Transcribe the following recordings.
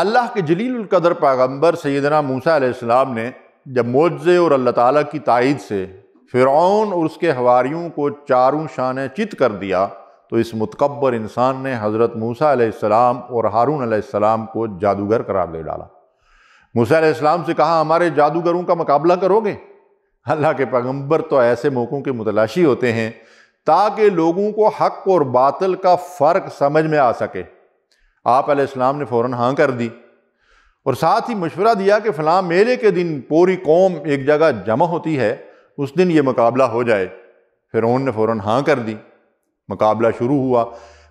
अल्लाह के जलीलकदर पैगम्बर सैदना मूसा आसमाम ने जब मोज़े और अल्लाह ताली की तइद से फ़िरौन और उसके हवारीयों को चारों शान चित कर दिया तो इस मतकबर इंसान ने हज़रत मूसा आसमाम और हारून आसमाम को जादूगर करार दे डाला मूसा आलाम से कहा हमारे जादूगरों का मुकाबला करोगे अल्लाह के पैगम्बर तो ऐसे मौक़ों के मुतलाशी होते हैं ताकि लोगों को हक और बातल का फ़र्क समझ में आ सके आप आलाम ने फ़ौर हाँ कर दी और साथ ही मशवरा दिया कि फ़लाँ मेले के दिन पूरी कौम एक जगह जमा होती है उस दिन ये मुकाबला हो जाए फिर ने फ़ौर हाँ कर दी मुकाबला शुरू हुआ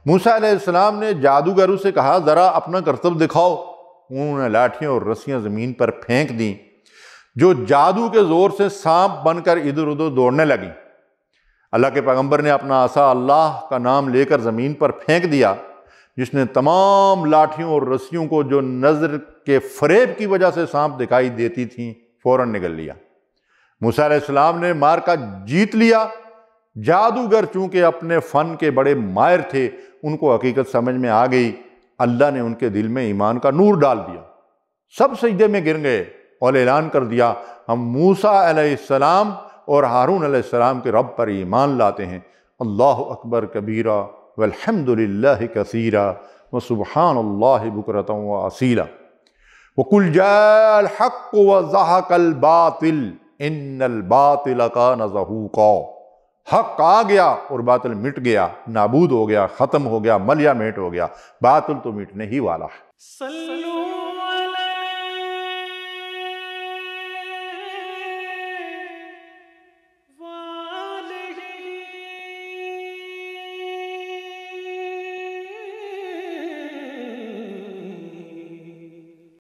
मूसा आलाम ने जादूगरों से कहा ज़रा अपना करतब दिखाओ उन्होंने लाठियाँ और रस्सियाँ ज़मीन पर फेंक दी जो जादू के ज़ोर से सांप बनकर इधर उधर दौड़ने लगी अल्लाह के पैगम्बर ने अपना आसा अल्लाह का नाम लेकर ज़मीन पर फेंक दिया जिसने तमाम लाठियों और रस्सियों को जो नज़र के फरेब की वजह से सांप दिखाई देती थी फ़ौर निकल लिया मूसा ने मार का जीत लिया जादूगर चूंकि अपने फ़न के बड़े मायर थे उनको हकीकत समझ में आ गई अल्लाह ने उनके दिल में ईमान का नूर डाल दिया सब सजदे में गिर गए और ऐलान कर दिया हम मूसा अलैहिस्सलाम और हारून आलाम के रब पर ईमान लाते हैं अल्लाह अकबर कबीरा वलहमदिल्ला कसीरा व सुबहान बकरत व असीला वकुल हक व जहाकल बातिल इन बातिल का का हक आ गया और बातिल मिट गया नाबूद हो गया ख़त्म हो गया मलिया मेट हो गया बातिल तो मिटने ही वाला है